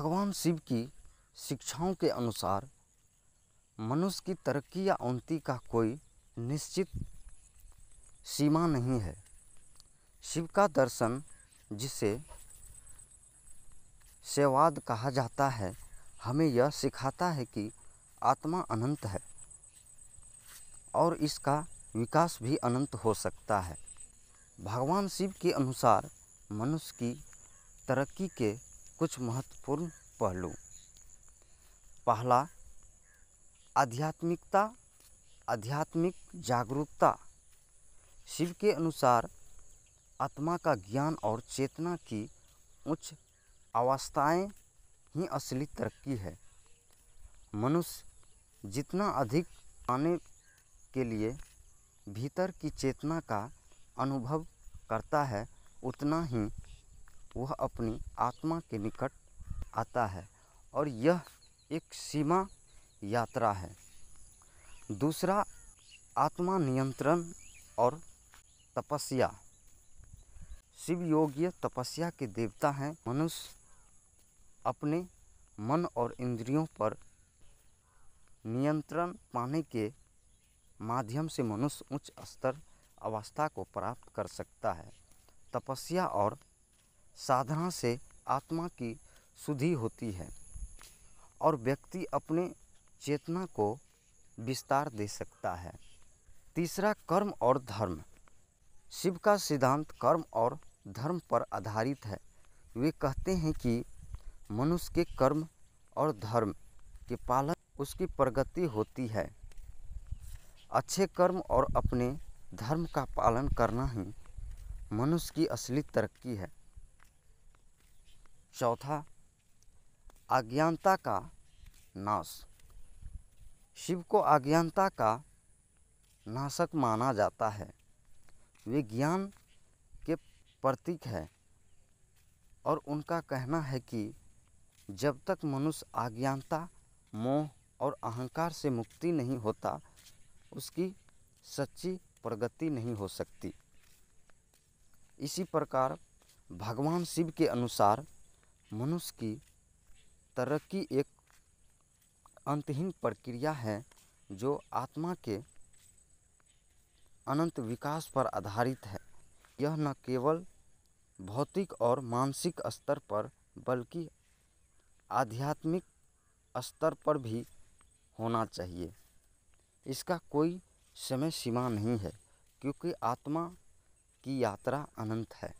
भगवान शिव की शिक्षाओं के अनुसार मनुष्य की तरक्की या उन्नति का कोई निश्चित सीमा नहीं है शिव का दर्शन जिसे सेवाद कहा जाता है हमें यह सिखाता है कि आत्मा अनंत है और इसका विकास भी अनंत हो सकता है भगवान शिव के अनुसार मनुष्य की तरक्की के कुछ महत्वपूर्ण पहलू पहला आध्यात्मिकता आध्यात्मिक जागरूकता शिव के अनुसार आत्मा का ज्ञान और चेतना की उच्च अवस्थाएं ही असली तरक्की है मनुष्य जितना अधिक आने के लिए भीतर की चेतना का अनुभव करता है उतना ही वह अपनी आत्मा के निकट आता है और यह एक सीमा यात्रा है दूसरा आत्मा नियंत्रण और तपस्या शिव योग्य तपस्या के देवता हैं मनुष्य अपने मन और इंद्रियों पर नियंत्रण पाने के माध्यम से मनुष्य उच्च स्तर अवस्था को प्राप्त कर सकता है तपस्या और साधना से आत्मा की शुद्धि होती है और व्यक्ति अपने चेतना को विस्तार दे सकता है तीसरा कर्म और धर्म शिव का सिद्धांत कर्म और धर्म पर आधारित है वे कहते हैं कि मनुष्य के कर्म और धर्म के पालन उसकी प्रगति होती है अच्छे कर्म और अपने धर्म का पालन करना ही मनुष्य की असली तरक्की है चौथा अज्ञानता का नाश शिव को अज्ञानता का नाशक माना जाता है वे ज्ञान के प्रतीक है और उनका कहना है कि जब तक मनुष्य अज्ञानता मोह और अहंकार से मुक्ति नहीं होता उसकी सच्ची प्रगति नहीं हो सकती इसी प्रकार भगवान शिव के अनुसार मनुष्य की तरक्की एक अंतहीन प्रक्रिया है जो आत्मा के अनंत विकास पर आधारित है यह न केवल भौतिक और मानसिक स्तर पर बल्कि आध्यात्मिक स्तर पर भी होना चाहिए इसका कोई समय सीमा नहीं है क्योंकि आत्मा की यात्रा अनंत है